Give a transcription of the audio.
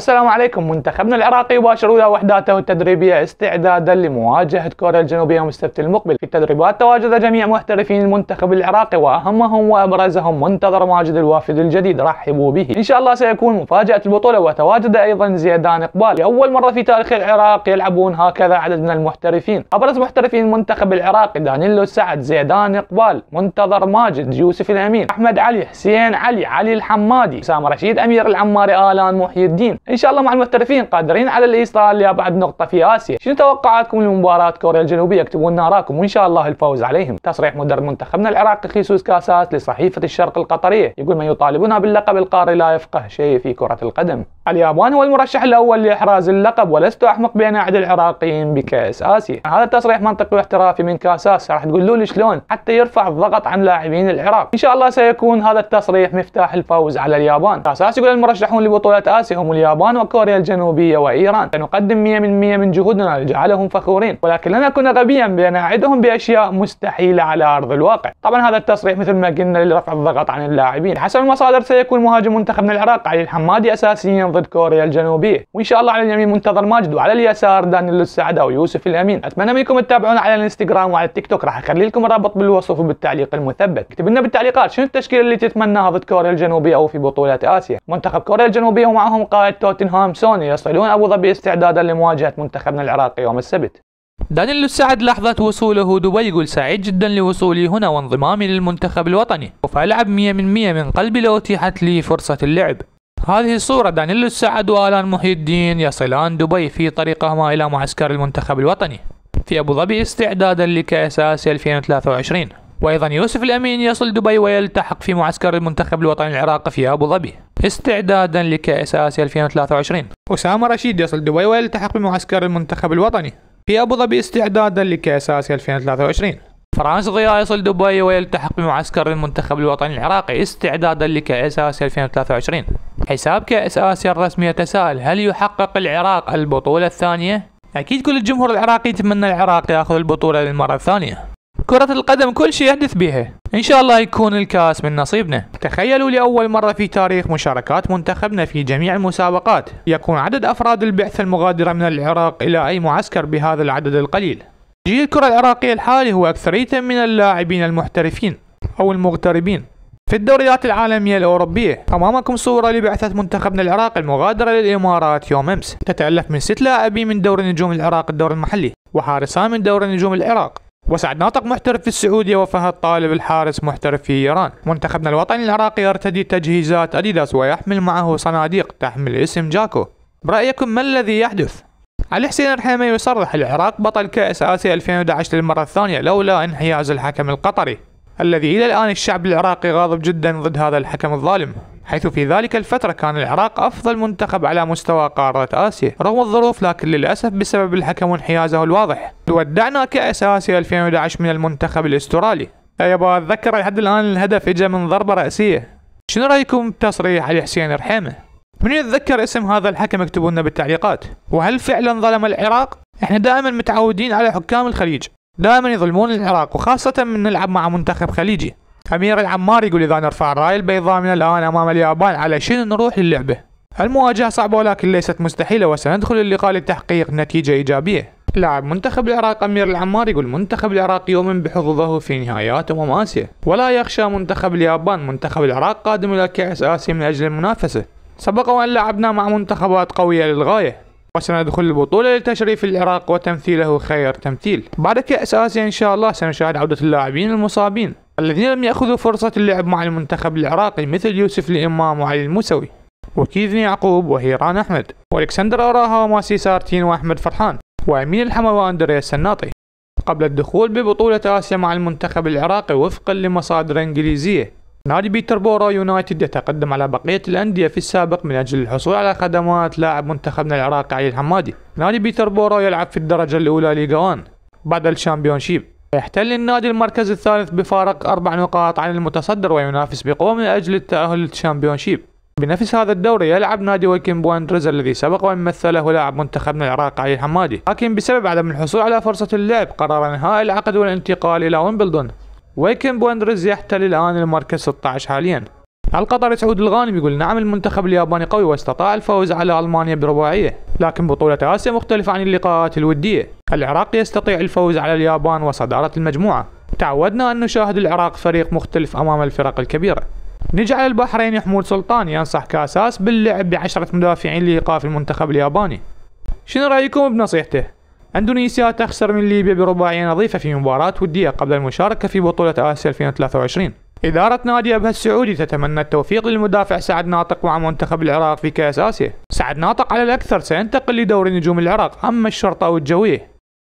السلام عليكم منتخبنا العراقي يباشر اولى وحداته التدريبيه استعدادا لمواجهه كوريا الجنوبيه يوم السبت المقبل في التدريبات تواجد جميع محترفين المنتخب العراقي واهمهم وابرزهم منتظر ماجد الوافد الجديد رحبوا به ان شاء الله سيكون مفاجاه البطوله وتواجد ايضا زيدان اقبال لاول مره في تاريخ العراق يلعبون هكذا عدد من المحترفين ابرز محترفين المنتخب العراقي دانيلو سعد زيدان اقبال منتظر ماجد يوسف الامين احمد علي حسين علي علي الحمادي سام رشيد امير العماري الان محي الدين ان شاء الله مع المحترفين قادرين على الايصال لابعد نقطه في اسيا شنو توقعاتكم لمباراه كوريا الجنوبيه اكتبوا لنا اراكم وان شاء الله الفوز عليهم تصريح مدرب منتخبنا العراقي خيسوس كاسات لصحيفه الشرق القطريه يقول من يطالبنا باللقب القاري لا يفقه شيء في كره القدم اليابان هو المرشح الاول لاحراز اللقب ولست احمق بان احد العراقيين بكاس اسيا هذا تصريح منطقي واحترافي من كاساس راح تقولوا لي شلون حتى يرفع الضغط عن لاعبين العراق ان شاء الله سيكون هذا التصريح مفتاح الفوز على اليابان كاساس يقول المرشحون لبطوله اسيا هم اليابان اليابان وكوريا الجنوبية وإيران سنقدم 100% من جهودنا لجعلهم فخورين ولكن لن أكون غبيا بأن أعدهم بأشياء مستحيلة على أرض الواقع طبعا هذا التصريح مثل ما قلنا لرفع الضغط عن اللاعبين حسب المصادر سيكون مهاجم منتخبنا العراق علي الحمادي أساسيا ضد كوريا الجنوبية وإن شاء الله على اليمين منتظر ماجد وعلى اليسار السعد السعدة ويوسف الأمين أتمنى منكم تتابعونا على الانستغرام وعلى التيك توك راح أخلي لكم الرابط بالوصف وبالتعليق المثبت اكتب لنا بالتعليقات شنو التشكيلة اللي تتمناها ضد كوريا الجنوبية أو في بطولة آسيا منتخب كوريا الجنوبية ومعهم قائد توتنهام سوني يصلون أبو ظبي استعدادا لمواجهة منتخبنا العراقي يوم السبت دانيل السعد لحظة وصوله دبي يقول سعيد جدا لوصولي هنا وانضمامي للمنتخب الوطني وفألعب 100% من قلبي لو أتيحت لي فرصة اللعب هذه الصورة دانيل السعد وآلان محي الدين يصلان دبي في طريقهما إلى معسكر المنتخب الوطني في أبو ظبي استعدادا لكأس آسيا 2023 وأيضا يوسف الأمين يصل دبي ويلتحق في معسكر المنتخب الوطني العراقي في أبو ظبي استعدادا لكأس آسيا 2023 أسامة رشيد يصل دبي ويلتحق بمعسكر المنتخب الوطني في أبو ظبي استعدادا لكأس آسيا 2023 فرانس ضياء يصل دبي ويلتحق بمعسكر المنتخب الوطني العراقي استعدادا لكأس آسيا 2023 حساب كأس آسيا الرسمي يتساءل هل يحقق العراق البطولة الثانية؟ أكيد كل الجمهور العراقي يتمنى العراق ياخذ البطولة للمرة الثانية كرة القدم كل شيء يحدث بها ان شاء الله يكون الكاس من نصيبنا تخيلوا لأول مرة في تاريخ مشاركات منتخبنا في جميع المسابقات يكون عدد أفراد البعثة المغادرة من العراق إلى أي معسكر بهذا العدد القليل جيل الكرة العراقية الحالي هو أكثرية من اللاعبين المحترفين أو المغتربين في الدوريات العالمية الأوروبية أمامكم صورة لبعثة منتخبنا العراق المغادرة للإمارات يوم أمس تتألف من ست لاعبين من دور نجوم العراق الدور المحلي وحارسان من دور نجوم العراق وسعد ناطق محترف في السعودية وفهد طالب الحارس محترف في إيران منتخبنا الوطني العراقي يرتدي تجهيزات أديداس ويحمل معه صناديق تحمل اسم جاكو برأيكم ما الذي يحدث؟ علي حسين الرحيمي يصرح العراق بطل كأس آسيا 2011 للمرة الثانية لولا انحياز الحكم القطري الذي إلى الآن الشعب العراقي غاضب جدا ضد هذا الحكم الظالم حيث في ذلك الفترة كان العراق أفضل منتخب على مستوى قارة آسيا رغم الظروف لكن للأسف بسبب الحكم وانحيازه الواضح ودعنا كأس آسيا 2011 من المنتخب الأسترالي ابو أتذكر لحد الآن الهدف إجا من ضربة رأسية شنو رأيكم بتصريح علي حسين رحيمة؟ من يتذكر اسم هذا الحكم اكتبوا لنا بالتعليقات وهل فعلا ظلم العراق؟ احنا دائما متعودين على حكام الخليج دائما يظلمون العراق وخاصة من نلعب مع منتخب خليجي امير العمار يقول اذا نرفع الرايه البيضاء من الان امام اليابان على شنو نروح للعبه المواجهه صعبه ولكن ليست مستحيله وسندخل اللقاء لتحقيق نتيجه ايجابيه لاعب منتخب العراق امير العمار يقول منتخب العراق يؤمن بحظوظه في نهايات امم اسيا ولا يخشى منتخب اليابان منتخب العراق قادم الى كاس اسيا من اجل المنافسه سبق وان لعبنا مع منتخبات قويه للغايه وسندخل البطولة لتشريف العراق وتمثيله خير تمثيل بعد كأس آسيا إن شاء الله سنشاهد عودة اللاعبين المصابين الذين لم يأخذوا فرصة اللعب مع المنتخب العراقي مثل يوسف الإمام وعلي الموسوي وكيزن يعقوب وهيران أحمد والكسندر أراها وماسي سارتين وأحمد فرحان وأمين الحمى وأندريا السناطي قبل الدخول ببطولة آسيا مع المنتخب العراقي وفقا لمصادر إنجليزية نادي بيتربورا يونايتد يتقدم على بقية الأندية في السابق من أجل الحصول على خدمات لاعب منتخبنا العراقي علي الحمادي نادي بيتربورا يلعب في الدرجة الأولى ليغا 1 بعد الشامبيونشيب يحتل النادي المركز الثالث بفارق أربع نقاط عن المتصدر وينافس بقوة من أجل التأهل للشامبيونشيب بنفس هذا الدوري يلعب نادي ويكم بواندرز الذي سبق مثله لاعب منتخبنا العراق علي الحمادي لكن بسبب عدم الحصول على فرصة اللعب قرر إنهاء العقد والانتقال إلى ويمبلدون ويكم بواندرز يحتل الآن المركز 16 حاليا القطري سعود الغانم يقول نعم المنتخب الياباني قوي واستطاع الفوز على المانيا برباعيه لكن بطولة اسيا مختلفة عن اللقاءات الودية العراق يستطيع الفوز على اليابان وصدارة المجموعة تعودنا أن نشاهد العراق فريق مختلف أمام الفرق الكبيرة نجي على البحرين محمود سلطان ينصح كأساس باللعب بعشرة مدافعين لإيقاف المنتخب الياباني شنو رأيكم بنصيحته؟ اندونيسيا تخسر من ليبيا برباعية نظيفة في مباراة ودية قبل المشاركة في بطولة آسيا 2023 إدارة نادي أبها السعودي تتمنى التوفيق للمدافع سعد ناطق مع منتخب العراق في كأس آسيا سعد ناطق على الأكثر سينتقل لدور نجوم العراق أما الشرطة والجوية